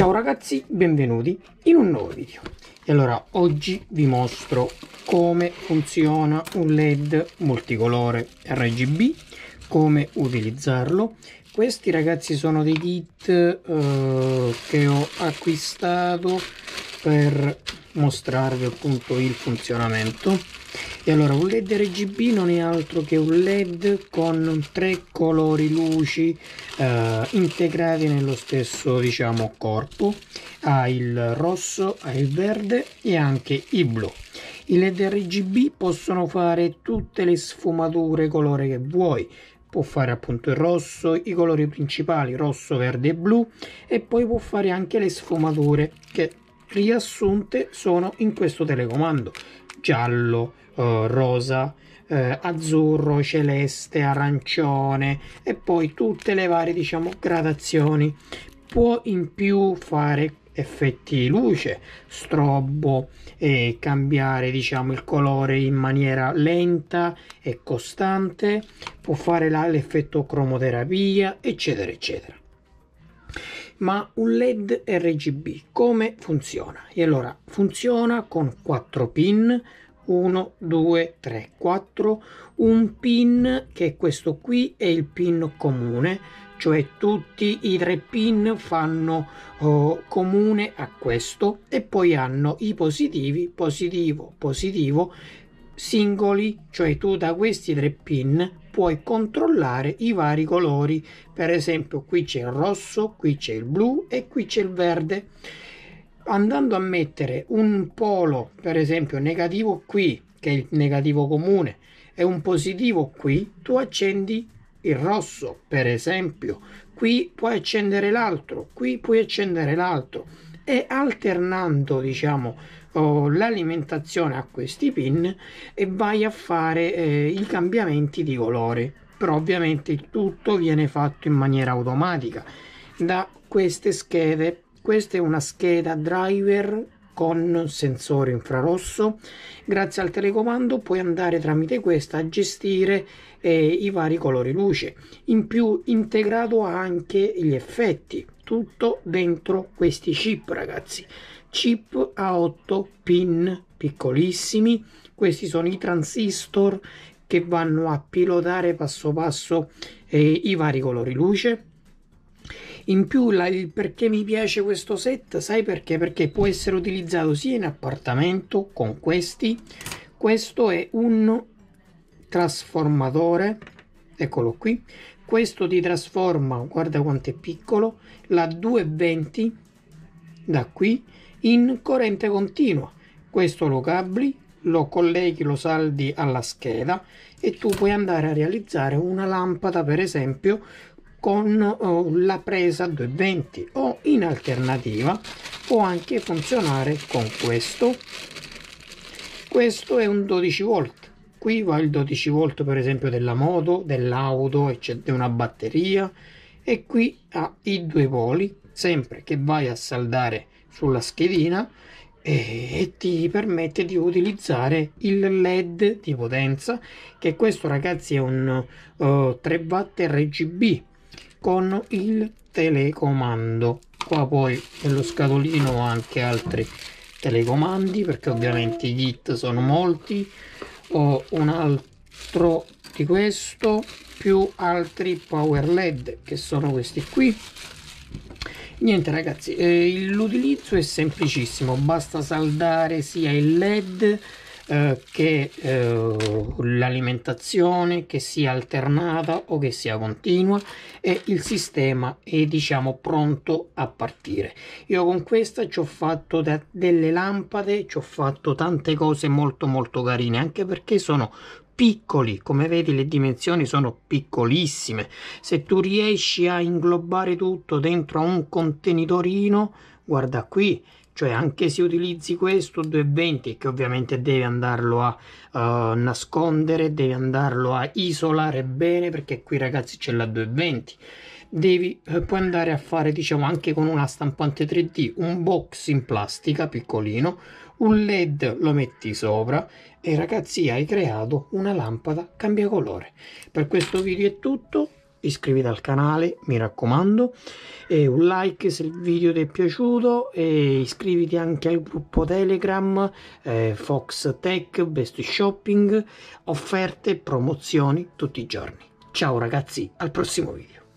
Ciao ragazzi, benvenuti in un nuovo video. E allora oggi vi mostro come funziona un LED multicolore RGB, come utilizzarlo. Questi ragazzi sono dei kit eh, che ho acquistato per mostrarvi appunto il funzionamento e allora un led RGB non è altro che un led con tre colori luci eh, integrati nello stesso diciamo corpo ha il rosso ha il verde e anche il blu i led RGB possono fare tutte le sfumature colore che vuoi può fare appunto il rosso, i colori principali rosso, verde e blu e poi può fare anche le sfumature che riassunte sono in questo telecomando giallo, eh, rosa, eh, azzurro, celeste, arancione e poi tutte le varie diciamo gradazioni. Può in più fare effetti luce, strobo e cambiare diciamo il colore in maniera lenta e costante, può fare l'effetto cromoterapia, eccetera eccetera ma un LED RGB come funziona? E allora funziona con 4 pin 1, 2, 3, 4, un pin che è questo qui è il pin comune, cioè tutti i tre pin fanno oh, comune a questo e poi hanno i positivi, positivo, positivo singoli, cioè tu da questi tre pin puoi controllare i vari colori, per esempio qui c'è il rosso, qui c'è il blu e qui c'è il verde. Andando a mettere un polo, per esempio negativo qui, che è il negativo comune, e un positivo qui, tu accendi il rosso, per esempio, qui puoi accendere l'altro, qui puoi accendere l'altro e alternando diciamo l'alimentazione a questi pin e vai a fare eh, i cambiamenti di colore però ovviamente tutto viene fatto in maniera automatica da queste schede questa è una scheda driver con sensore infrarosso. Grazie al telecomando puoi andare tramite questa a gestire eh, i vari colori luce. In più integrato anche gli effetti, tutto dentro questi chip ragazzi. Chip a 8 pin piccolissimi, questi sono i transistor che vanno a pilotare passo passo eh, i vari colori luce in più la, il perché mi piace questo set, sai perché? Perché può essere utilizzato sia in appartamento con questi, questo è un trasformatore, eccolo qui, questo ti trasforma, guarda quanto è piccolo, la 220 da qui in corrente continua. Questo lo cabli, lo colleghi, lo saldi alla scheda e tu puoi andare a realizzare una lampada per esempio con eh, la presa 220 o in alternativa può anche funzionare con questo questo è un 12 volt qui va il 12 volt per esempio della moto dell'auto eccetera una batteria e qui ha i due poli sempre che vai a saldare sulla schedina e ti permette di utilizzare il led di potenza che questo ragazzi è un uh, eh, 3 watt RGB con il telecomando qua poi nello scatolino ho anche altri telecomandi perché ovviamente i git sono molti ho un altro di questo più altri power led che sono questi qui niente ragazzi eh, l'utilizzo è semplicissimo basta saldare sia il led eh, che eh, l'alimentazione che sia alternata o che sia continua e il sistema è diciamo pronto a partire io con questa ci ho fatto delle lampade ci ho fatto tante cose molto molto carine anche perché sono piccoli, come vedi le dimensioni sono piccolissime. Se tu riesci a inglobare tutto dentro a un contenitorino, guarda qui, cioè anche se utilizzi questo 220 che ovviamente devi andarlo a uh, nascondere devi andarlo a isolare bene perché qui ragazzi c'è la 220 devi eh, puoi andare a fare diciamo anche con una stampante 3d un box in plastica piccolino un led lo metti sopra e ragazzi hai creato una lampada cambia colore per questo video è tutto iscriviti al canale mi raccomando e un like se il video ti è piaciuto e iscriviti anche al gruppo telegram eh, fox tech best shopping offerte promozioni tutti i giorni ciao ragazzi al prossimo video